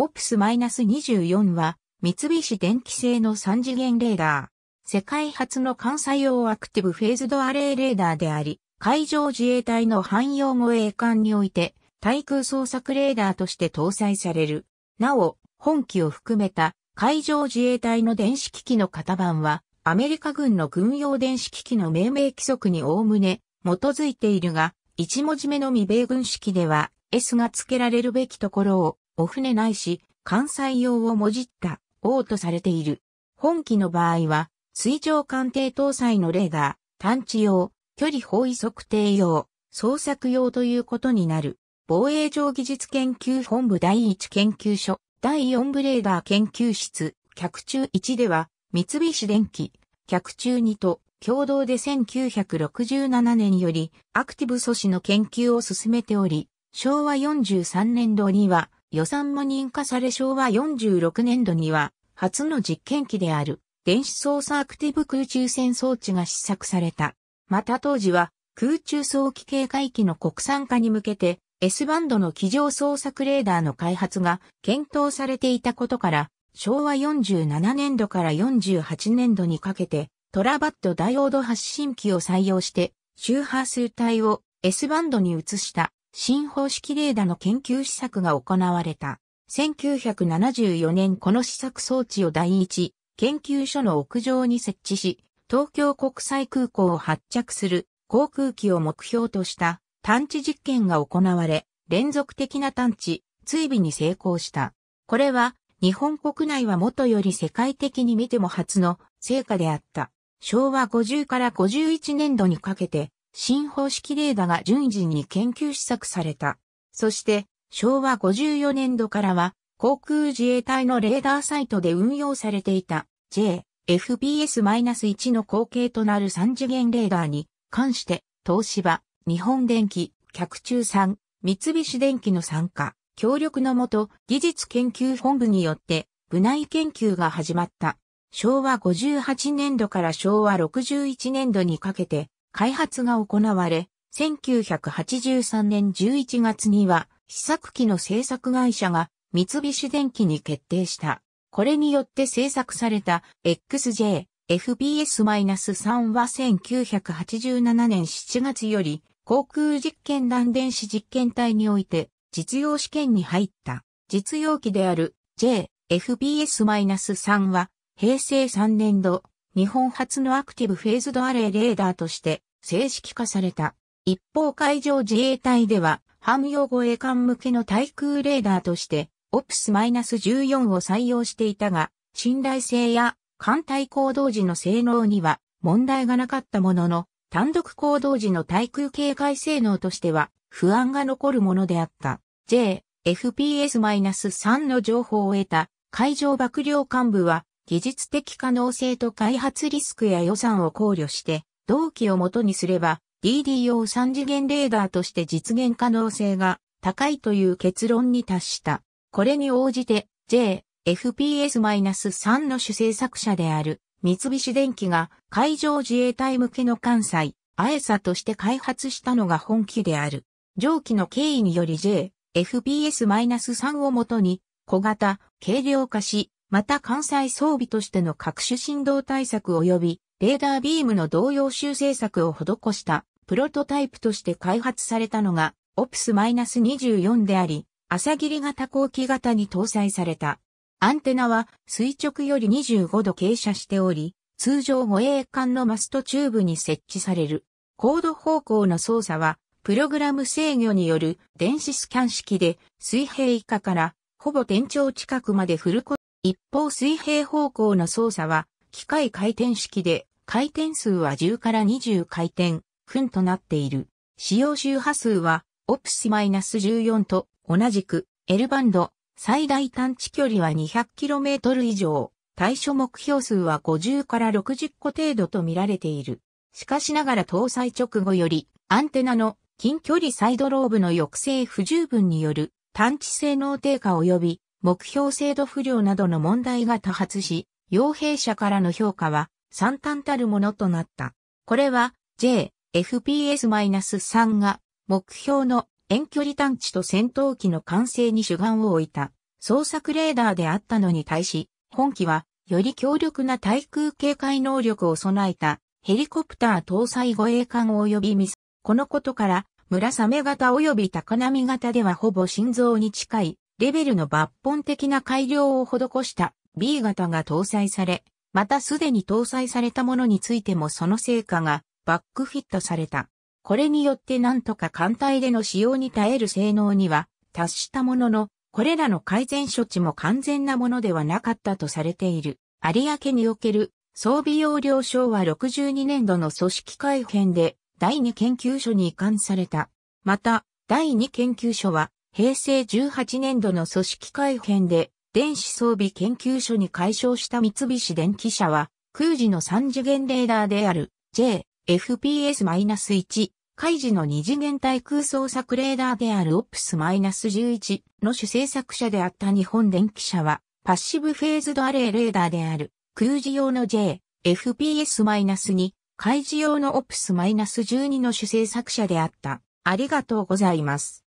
オプス2 4は、三菱電機製の三次元レーダー。世界初の関西用アクティブフェーズドアレイレーダーであり、海上自衛隊の汎用護衛艦において、対空捜索レーダーとして搭載される。なお、本機を含めた海上自衛隊の電子機器の型番は、アメリカ軍の軍用電子機器の命名規則におおむね基づいているが、一文字目の未米軍式では S が付けられるべきところをお船ないし、関西用をもじった、王とされている。本機の場合は、水上艦艇搭載のレーダー、探知用、距離方位測定用、捜索用ということになる。防衛上技術研究本部第一研究所、第四部レーダー研究室、客中1では、三菱電機、客中2と共同で1967年よりアクティブ素子の研究を進めており、昭和43年度には予算も認可され昭和46年度には、初の実験機である、電子操作アクティブ空中戦装置が試作された。また当時は、空中早期警戒機の国産化に向けて、S バンドの機上操作レーダーの開発が検討されていたことから、昭和47年度から48年度にかけて、トラバットダイオード発信機を採用して、周波数帯を S バンドに移した新方式レーダの研究試作が行われた。1974年この試作装置を第一研究所の屋上に設置し、東京国際空港を発着する航空機を目標とした探知実験が行われ、連続的な探知、追尾に成功した。これは日本国内は元より世界的に見ても初の成果であった。昭和50から51年度にかけて新方式レダーが順次に研究施策された。そして、昭和54年度からは、航空自衛隊のレーダーサイトで運用されていた J、f p s 1の後継となる3次元レーダーに関して、東芝、日本電機、客中産、三菱電機の参加、協力のもと、技術研究本部によって、部内研究が始まった。昭和58年度から昭和61年度にかけて、開発が行われ、1983年11月には、試作機の製作会社が三菱電機に決定した。これによって製作された XJ FBS-3 は1987年7月より航空実験断電子実験体において実用試験に入った。実用機である J FBS-3 は平成3年度日本初のアクティブフェーズドアレイレーダーとして正式化された。一方海上自衛隊では、汎用護衛艦向けの対空レーダーとして、オプス -14 を採用していたが、信頼性や艦隊行動時の性能には問題がなかったものの、単独行動時の対空警戒性能としては不安が残るものであった。J、FPS-3 の情報を得た海上幕僚幹部は技術的可能性と開発リスクや予算を考慮して、同期を元にすれば、DDO3 次元レーダーとして実現可能性が高いという結論に達した。これに応じて J、FPS-3 の主制作者である三菱電機が海上自衛隊向けの関西、アエサとして開発したのが本機である。上記の経緯により J、FPS-3 をもとに小型、軽量化し、また艦載装備としての各種振動対策及びレーダービームの同様修正策を施したプロトタイプとして開発されたのがオプス -24 であり、朝霧型後期型に搭載された。アンテナは垂直より25度傾斜しており、通常護衛艦のマストチューブに設置される。高度方向の操作は、プログラム制御による電子スキャン式で水平以下からほぼ天頂近くまで振ること一方水平方向の操作は機械回転式で回転数は10から20回転、分となっている。使用周波数はオプシ -14 と同じく L バンド最大探知距離は 200km 以上、対処目標数は50から60個程度と見られている。しかしながら搭載直後よりアンテナの近距離サイドローブの抑制不十分による探知性能低下及び目標制度不良などの問題が多発し、傭兵者からの評価は惨憺たるものとなった。これは J、FPS-3 が目標の遠距離探知と戦闘機の完成に主眼を置いた捜索レーダーであったのに対し、本機はより強力な対空警戒能力を備えたヘリコプター搭載護衛艦及びミス。このことから、村雨型及び高波型ではほぼ心臓に近いレベルの抜本的な改良を施した B 型が搭載され、またすでに搭載されたものについてもその成果がバックフィットされた。これによってなんとか艦隊での使用に耐える性能には達したものの、これらの改善処置も完全なものではなかったとされている。有明における装備容量昭和62年度の組織改編で第2研究所に移管された。また、第2研究所は平成18年度の組織改編で電子装備研究所に解消した三菱電機社は、空時の3次元レーダーである J、FPS-1、海時の2次元対空捜索レーダーである OPS-11 の主制作者であった日本電機社は、パッシブフェーズドアレイレーダーである空時用の J、FPS-2、海時用の OPS-12 の主制作者であった。ありがとうございます。